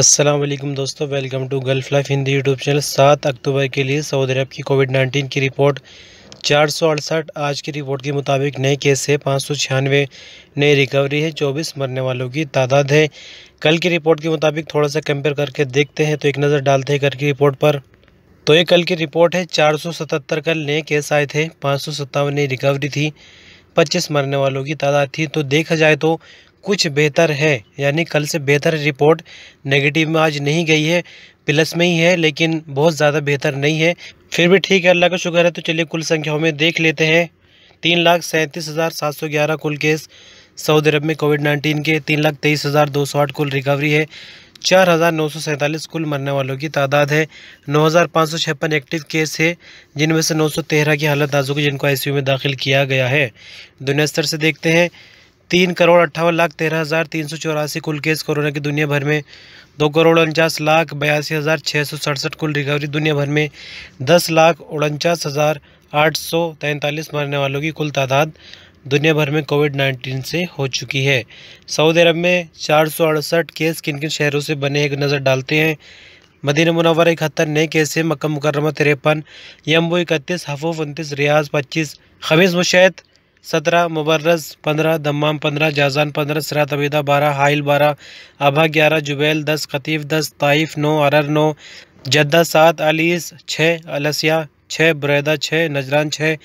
असलम दोस्तों welcome to Gulf life Hindi YouTube channel सात अक्टूबर के लिए सऊदी अरब की कोविड नाइन्टीन की रिपोर्ट चार सौ अड़सठ आज की रिपोर्ट के मुताबिक नए केस है पाँच सौ छियानवे नए रिकवरी है चौबीस मरने वालों की तादाद है कल की रिपोर्ट के मुताबिक थोड़ा सा कंपेयर करके देखते हैं तो एक नज़र डालते हैं कल की रिपोर्ट पर तो ये कल की रिपोर्ट है चार सौ सतहत्तर कल नए केस आए थे पाँच सौ सत्तावन नई रिकवरी थी पच्चीस मरने वालों की तादाद थी तो देखा जाए तो कुछ बेहतर है यानी कल से बेहतर रिपोर्ट नेगेटिव में आज नहीं गई है प्लस में ही है लेकिन बहुत ज़्यादा बेहतर नहीं है फिर भी ठीक है अल्लाह का शुक्र है तो चलिए कुल संख्याओं में देख लेते हैं तीन लाख सैंतीस हज़ार सात सौ ग्यारह कुल केस सऊदी अरब में कोविड नाइन्टीन के तीन लाख तेईस हज़ार दो सौ आठ कुल रिकवरी है चार हज़ार नौ सौ सैंतालीस कुल मरने वालों की तादाद है नौ हज़ार पाँच सौ छप्पन एक्टिव केस है जिनमें से नौ सौ तेरह की हालत नाजुक जिनको आई सी यू में दाखिल किया गया है दुनिया स्तर से देखते हैं तीन करोड़ अट्ठावन लाख तेरह हज़ार तीन सौ चौरासी कुल केस कोरोना की दुनिया भर में दो करोड़ उनचास लाख बयासी हज़ार छः सौ सड़सठ कुल रिकवरी दुनिया भर में दस लाख उनचास हज़ार आठ सौ तैंतालीस मरने वालों की कुल तादाद दुनिया भर में कोविड नाइन्टीन से हो चुकी है सऊदी अरब में चार सौ अड़सठ केस किन किन शहरों से बने एक नज़र डालते हैं मदीना मुनवर इकहत्तर नए केस हैं मक्का मुकरमा तिरपन यम्बू इकतीस हफूफ उनतीस रियाज पच्चीस खमीस मुशैद सत्रह मुबर्रस पंद्रह दमाम पंद्रह जाजान पंद्रह सरा तबीदा बारह हाइल बारह आभा ग्यारह जुबैल दस खतीफ़ दस ताइफ नौ अरर नौ जद्दा सात अलीस छः अलसिया छः बुरैदा छः नजरान छः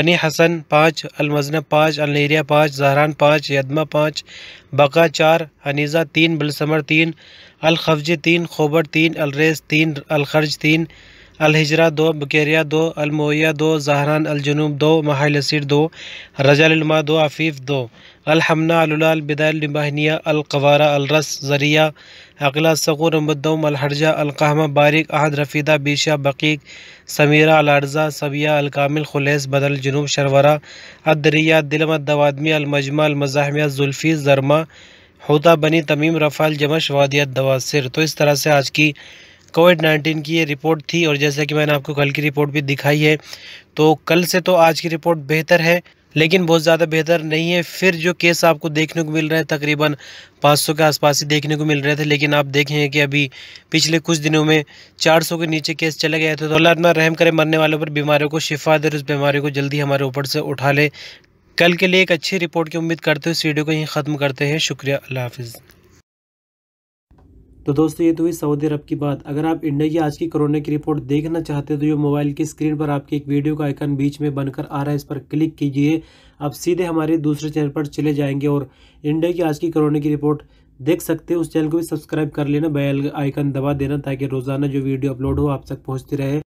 बनी हसन पाँच अलमजन पाँच अलनेरिया पाँच जहरान पाँच यदमा पाँच बका चार हनीज़ा तीन बलसमर तीन अलखफजी तीन खोबर तीन अलरेस तीन अलखर्ज तीन अलहिजरा दो बकेरिया दो अलमोया दो जहरान अलजनूब दो महाल दो रजालमा दो आफीफ़ दो अलहमना अलाल बिदालबाहनिया अलकवारा अलरस ज़रिया अगला सकूर अम्बदम अलहरजा अलकामा बारिक अहद रफ़ीदा बीशा बकीक समीरा अलर्जा सबिया अलकामिल खुलेस बदल जनूब शरवरा अदरिया दिलमत दवादमी अलमजमा अलमज़ाहमिया जुल्फ़ी जरमा होता बनी तमीम रफ़ाल जमश वादिया दवासर तो इस तरह से आज की कोविड नाइन्टीन की ये रिपोर्ट थी और जैसा कि मैंने आपको कल की रिपोर्ट भी दिखाई है तो कल से तो आज की रिपोर्ट बेहतर है लेकिन बहुत ज़्यादा बेहतर नहीं है फिर जो केस आपको देखने को मिल रहे हैं तकरीबन 500 के आसपास ही देखने को मिल रहे थे लेकिन आप देखें कि अभी पिछले कुछ दिनों में 400 के नीचे केस चले गए थे तो अल्लाह रहम करे मरने वालों पर बीमारियों को शिफा दे उस बीमारी को जल्दी हमारे ऊपर से उठा ले कल के लिए एक अच्छी रिपोर्ट की उम्मीद करते हुए इस वीडियो को यहीं ख़त्म करते हैं शुक्रिया अल्लाह हाफिज़ तो दोस्तों ये तो हुई सऊदी अरब की बात अगर आप इंडिया की आज की कोरोना की रिपोर्ट देखना चाहते हो तो ये मोबाइल की स्क्रीन पर आपके एक वीडियो का आइकन बीच में बनकर आ रहा है इस पर क्लिक कीजिए आप सीधे हमारे दूसरे चैनल पर चले जाएंगे और इंडिया की आज की कोरोना की रिपोर्ट देख सकते हो उस चैनल को भी सब्सक्राइब कर लेना बेल आइकन दबा देना ताकि रोज़ाना जो वीडियो अपलोड हो आप तक पहुँचती रहे